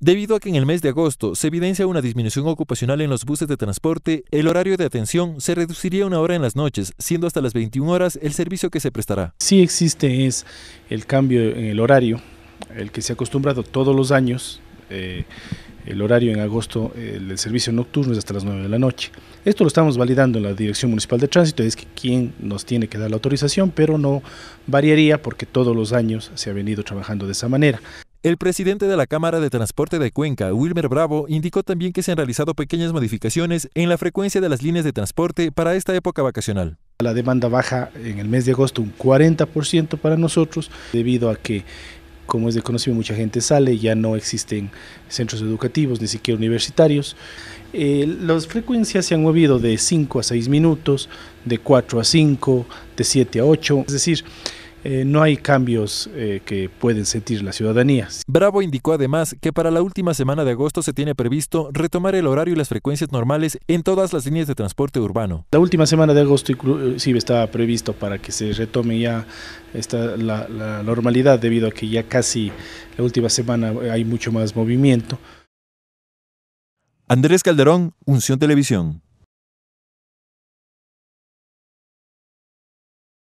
Debido a que en el mes de agosto se evidencia una disminución ocupacional en los buses de transporte, el horario de atención se reduciría una hora en las noches, siendo hasta las 21 horas el servicio que se prestará. Sí existe es el cambio en el horario, el que se ha acostumbrado todos los años. Eh, el horario en agosto, el servicio nocturno es hasta las 9 de la noche. Esto lo estamos validando en la Dirección Municipal de Tránsito, es que quien nos tiene que dar la autorización, pero no variaría porque todos los años se ha venido trabajando de esa manera. El presidente de la Cámara de Transporte de Cuenca, Wilmer Bravo, indicó también que se han realizado pequeñas modificaciones en la frecuencia de las líneas de transporte para esta época vacacional. La demanda baja en el mes de agosto un 40% para nosotros, debido a que como es de conocimiento, mucha gente sale, ya no existen centros educativos, ni siquiera universitarios. Eh, las frecuencias se han movido de 5 a 6 minutos, de 4 a 5, de 7 a 8, es decir, eh, no hay cambios eh, que pueden sentir las ciudadanías. Bravo indicó además que para la última semana de agosto se tiene previsto retomar el horario y las frecuencias normales en todas las líneas de transporte urbano. La última semana de agosto eh, sí estaba previsto para que se retome ya esta, la, la normalidad debido a que ya casi la última semana hay mucho más movimiento. Andrés Calderón, Unción Televisión.